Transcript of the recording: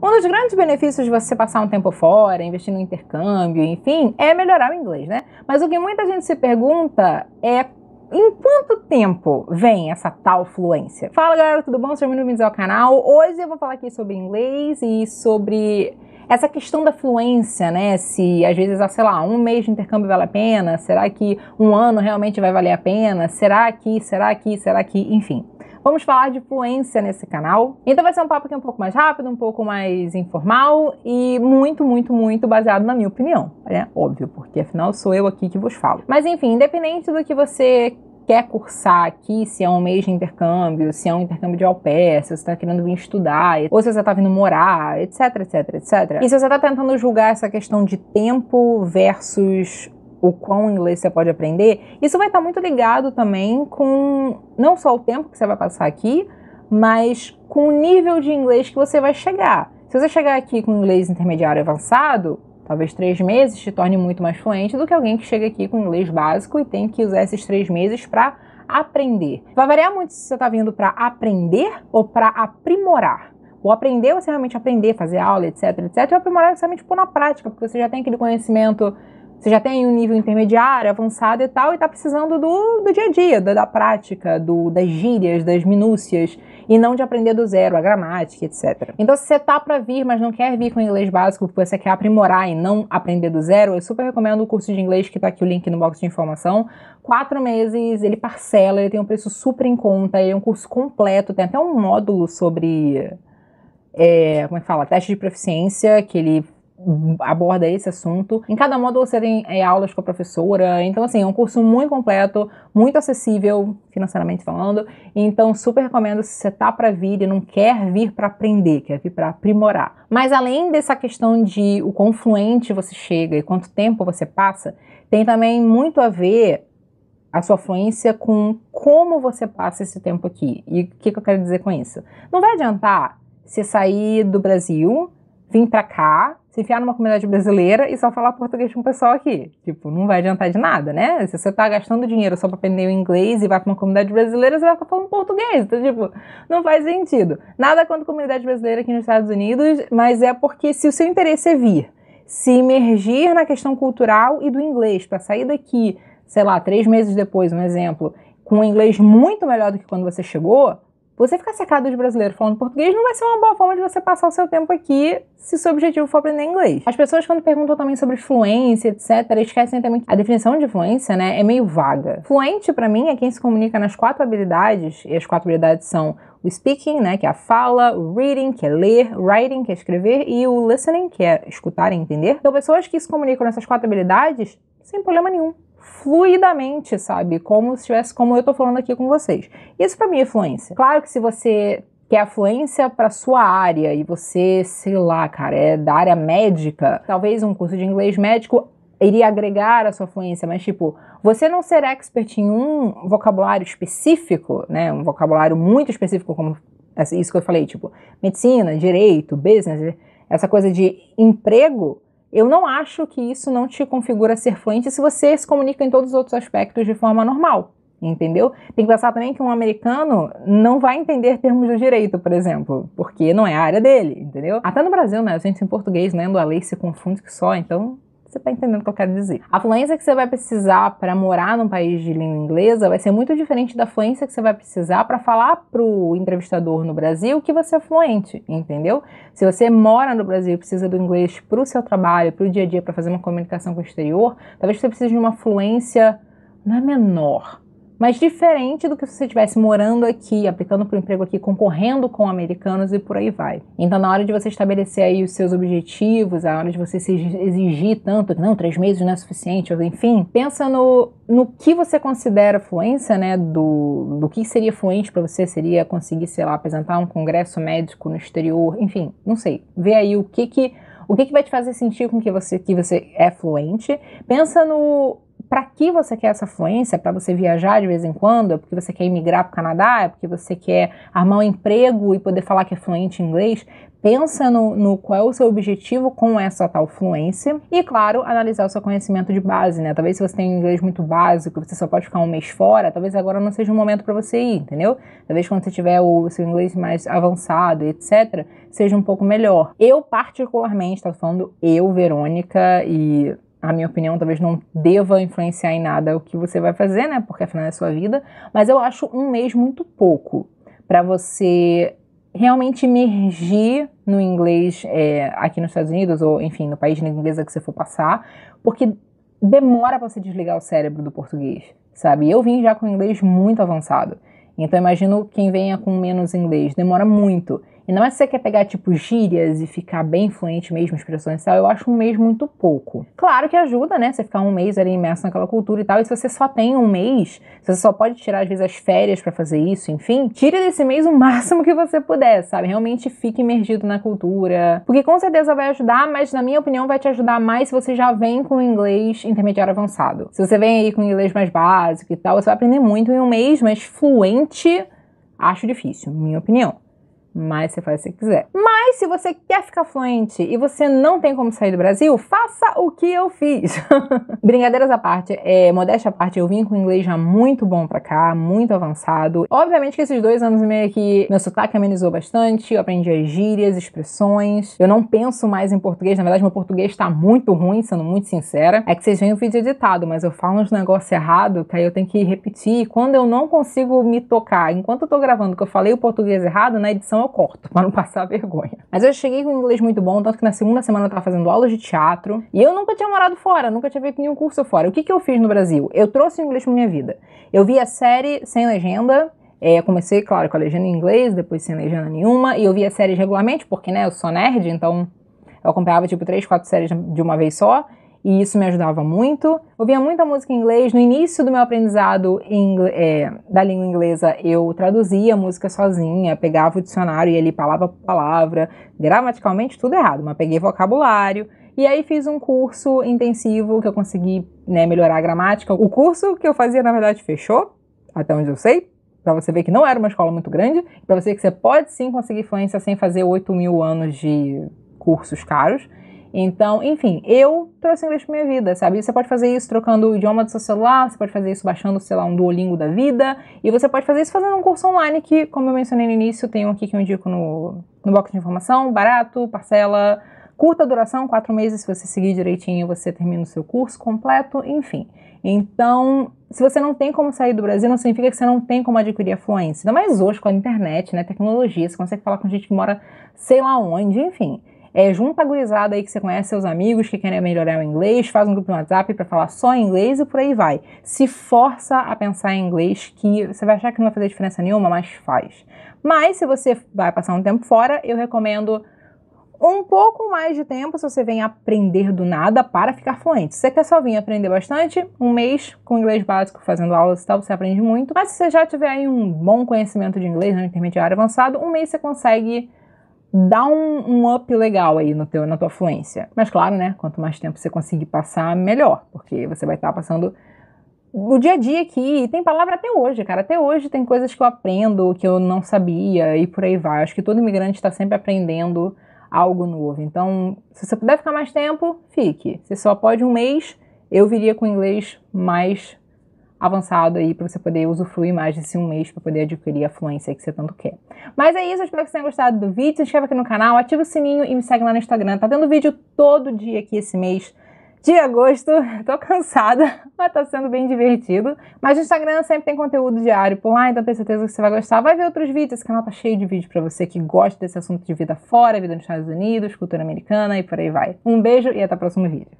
Um dos grandes benefícios de você passar um tempo fora, investir no intercâmbio, enfim, é melhorar o inglês, né? Mas o que muita gente se pergunta é em quanto tempo vem essa tal fluência? Fala galera, tudo bom? Sejam bem-vindos ao canal. Hoje eu vou falar aqui sobre inglês e sobre essa questão da fluência, né? Se às vezes, ah, sei lá, um mês de intercâmbio vale a pena, será que um ano realmente vai valer a pena? Será que, será que, será que, enfim. Vamos falar de fluência nesse canal. Então vai ser um papo aqui um pouco mais rápido, um pouco mais informal e muito, muito, muito baseado na minha opinião, É Óbvio, porque afinal sou eu aqui que vos falo. Mas enfim, independente do que você quer cursar aqui, se é um mês de intercâmbio, se é um intercâmbio de au pair, se você está querendo vir estudar, ou se você está vindo morar, etc, etc, etc. E se você está tentando julgar essa questão de tempo versus o quão inglês você pode aprender, isso vai estar tá muito ligado também com não só o tempo que você vai passar aqui, mas com o nível de inglês que você vai chegar. Se você chegar aqui com inglês intermediário avançado, talvez três meses te torne muito mais fluente do que alguém que chega aqui com inglês básico e tem que usar esses três meses para aprender. Vai variar muito se você está vindo para aprender ou para aprimorar. O aprender, você realmente aprender, fazer aula, etc, etc. E aprimorar, você realmente pôr tipo, na prática, porque você já tem aquele conhecimento você já tem um nível intermediário, avançado e tal, e está precisando do, do dia a dia, da, da prática, do, das gírias, das minúcias, e não de aprender do zero a gramática, etc. Então, se você tá para vir, mas não quer vir com inglês básico, porque você quer aprimorar e não aprender do zero, eu super recomendo o curso de inglês que está aqui o link no box de informação. Quatro meses, ele parcela, ele tem um preço super em conta, ele é um curso completo, tem até um módulo sobre. É, como é que fala? Teste de proficiência, que ele aborda esse assunto. Em cada módulo você tem é, aulas com a professora. Então, assim, é um curso muito completo, muito acessível, financeiramente falando. Então, super recomendo se você tá para vir e não quer vir para aprender, quer vir para aprimorar. Mas além dessa questão de o quão fluente você chega e quanto tempo você passa, tem também muito a ver a sua fluência com como você passa esse tempo aqui. E o que, que eu quero dizer com isso? Não vai adiantar você sair do Brasil vir para cá, se enfiar numa comunidade brasileira e só falar português com o pessoal aqui. Tipo, não vai adiantar de nada, né? Se você tá gastando dinheiro só para aprender o inglês e vai para uma comunidade brasileira, você vai ficar falando português. Então, tipo, não faz sentido. Nada contra a comunidade brasileira aqui nos Estados Unidos, mas é porque se o seu interesse é vir, se imergir na questão cultural e do inglês, para sair daqui, sei lá, três meses depois, um exemplo, com um inglês muito melhor do que quando você chegou, você ficar cercado de brasileiro falando português não vai ser uma boa forma de você passar o seu tempo aqui se seu objetivo for aprender inglês. As pessoas, quando perguntam também sobre fluência, etc., esquecem também que a definição de fluência, né, é meio vaga. Fluente, para mim, é quem se comunica nas quatro habilidades, e as quatro habilidades são o speaking, né, que é a fala, o reading, que é ler, writing, que é escrever, e o listening, que é escutar e entender. Então, pessoas que se comunicam nessas quatro habilidades, sem problema nenhum fluidamente, sabe? Como se tivesse, como eu tô falando aqui com vocês. Isso para mim é fluência. Claro que se você quer fluência para sua área e você, sei lá, cara, é da área médica, talvez um curso de inglês médico iria agregar a sua fluência, mas tipo, você não ser expert em um vocabulário específico, né, um vocabulário muito específico como isso que eu falei, tipo, medicina, direito, business, essa coisa de emprego, eu não acho que isso não te configura ser fluente se você se comunica em todos os outros aspectos de forma normal, entendeu? Tem que pensar também que um americano não vai entender termos do direito, por exemplo, porque não é a área dele, entendeu? Até no Brasil, né? A gente em português lendo a lei se confunde que só, então você está entendendo o que eu quero dizer. A fluência que você vai precisar para morar num país de língua inglesa vai ser muito diferente da fluência que você vai precisar para falar pro entrevistador no Brasil que você é fluente, entendeu? Se você mora no Brasil e precisa do inglês para o seu trabalho, para o dia a dia, para fazer uma comunicação com o exterior, talvez você precise de uma fluência não é menor, mas diferente do que se você estivesse morando aqui, aplicando para o emprego aqui, concorrendo com americanos e por aí vai. Então, na hora de você estabelecer aí os seus objetivos, a hora de você se exigir tanto, não, três meses não é suficiente, enfim, pensa no, no que você considera fluência, né? Do, do que seria fluente para você, seria conseguir, sei lá, apresentar um congresso médico no exterior, enfim, não sei. Vê aí o que que. O que, que vai te fazer sentir com que você, que você é fluente? Pensa no, para que você quer essa fluência? para você viajar de vez em quando? É porque você quer imigrar para o Canadá? É porque você quer armar um emprego e poder falar que é fluente em inglês? Pensa no, no, qual é o seu objetivo com essa tal fluência e, claro, analisar o seu conhecimento de base, né? Talvez se você tem um inglês muito básico, você só pode ficar um mês fora, talvez agora não seja o um momento para você ir, entendeu? Talvez quando você tiver o seu inglês mais avançado, etc., seja um pouco melhor. Eu, particularmente, tá falando eu, Verônica, e a minha opinião talvez não deva influenciar em nada o que você vai fazer, né? Porque afinal é a sua vida. Mas eu acho um mês muito pouco para você realmente emergir no inglês é, aqui nos Estados Unidos, ou enfim, no país de inglesa que você for passar, porque demora para você desligar o cérebro do português, sabe? Eu vim já com inglês muito avançado. Então imagino quem venha com menos inglês, demora muito. E não é se você quer pegar, tipo, gírias e ficar bem fluente mesmo, expressões e tal, eu acho um mês muito pouco. Claro que ajuda, né? Você ficar um mês ali imerso naquela cultura e tal, e se você só tem um mês, se você só pode tirar, às vezes, as férias para fazer isso, enfim, tire desse mês o máximo que você puder, sabe? Realmente fique imergido na cultura. Porque com certeza vai ajudar, mas na minha opinião vai te ajudar mais se você já vem com inglês intermediário avançado. Se você vem aí com inglês mais básico e tal, você vai aprender muito em um mês, mas fluente acho difícil, minha opinião mas você faz o que você quiser. Mas se você quer ficar fluente e você não tem como sair do Brasil, faça o que eu fiz. Brincadeiras à parte, é, modéstia à parte, eu vim com o inglês já muito bom pra cá, muito avançado. Obviamente que esses dois anos e meio aqui, meu sotaque amenizou bastante, eu aprendi as gírias, expressões. Eu não penso mais em português, na verdade meu português tá muito ruim, sendo muito sincera. É que vocês veem o vídeo editado, mas eu falo uns negócios errados que aí eu tenho que repetir. Quando eu não consigo me tocar, enquanto eu tô gravando que eu falei o português errado, na edição eu corto, pra não passar vergonha. Mas eu cheguei com um inglês muito bom, tanto que na segunda semana eu tava fazendo aulas de teatro. E eu nunca tinha morado fora, nunca tinha feito nenhum curso fora. O que, que eu fiz no Brasil? Eu trouxe o inglês pra minha vida. Eu vi a série sem legenda, é, comecei, claro, com a legenda em inglês, depois sem legenda nenhuma, e eu via séries regularmente, porque, né, eu sou nerd, então eu acompanhava, tipo, três, quatro séries de uma vez só e isso me ajudava muito. Ouvia muita música em inglês. No início do meu aprendizado é, da língua inglesa, eu traduzia música sozinha, pegava o dicionário e ali palavra por palavra, gramaticalmente tudo errado, mas peguei vocabulário. E aí fiz um curso intensivo que eu consegui né, melhorar a gramática. O curso que eu fazia, na verdade, fechou, até onde eu sei, para você ver que não era uma escola muito grande, para você que você pode sim conseguir fluência sem fazer 8 mil anos de cursos caros. Então, enfim, eu trouxe inglês pra minha vida, sabe? Você pode fazer isso trocando o idioma do seu celular, você pode fazer isso baixando, sei lá, um Duolingo da vida, e você pode fazer isso fazendo um curso online que, como eu mencionei no início, tem um aqui que eu indico no, no box de informação, barato, parcela, curta duração, quatro meses, se você seguir direitinho, você termina o seu curso completo, enfim. Então, se você não tem como sair do Brasil, não significa que você não tem como adquirir a fluência. Ainda mais hoje com a internet, né, tecnologia, você consegue falar com gente que mora sei lá onde, enfim. É, junta a gurizada aí que você conhece, seus amigos que querem melhorar o inglês, faz um grupo no WhatsApp para falar só inglês e por aí vai. Se força a pensar em inglês, que você vai achar que não vai fazer diferença nenhuma, mas faz. Mas se você vai passar um tempo fora, eu recomendo um pouco mais de tempo se você vem aprender do nada para ficar fluente. Se você quer só vir aprender bastante, um mês com inglês básico, fazendo aulas e tal, você aprende muito. Mas se você já tiver aí um bom conhecimento de inglês, no né, intermediário avançado, um mês você consegue dá um, um, up legal aí no teu, na tua fluência. Mas claro, né? Quanto mais tempo você conseguir passar, melhor, porque você vai estar tá passando o dia a dia aqui. E tem palavra até hoje, cara. Até hoje tem coisas que eu aprendo que eu não sabia e por aí vai. Acho que todo imigrante está sempre aprendendo algo novo. Então, se você puder ficar mais tempo, fique. Se só pode um mês, eu viria com inglês mais avançado aí para você poder usufruir mais desse um mês para poder adquirir a fluência que você tanto quer. Mas é isso, eu espero que vocês tenham gostado do vídeo. Se inscreve aqui no canal, ativa o sininho e me segue lá no Instagram. Tá tendo vídeo todo dia aqui esse mês de agosto. Tô cansada, mas tá sendo bem divertido. Mas no Instagram sempre tem conteúdo diário por lá, então tenho certeza que você vai gostar. Vai ver outros vídeos, esse canal tá cheio de vídeo para você que gosta desse assunto de vida fora, vida nos Estados Unidos, cultura americana e por aí vai. Um beijo e até o próximo vídeo.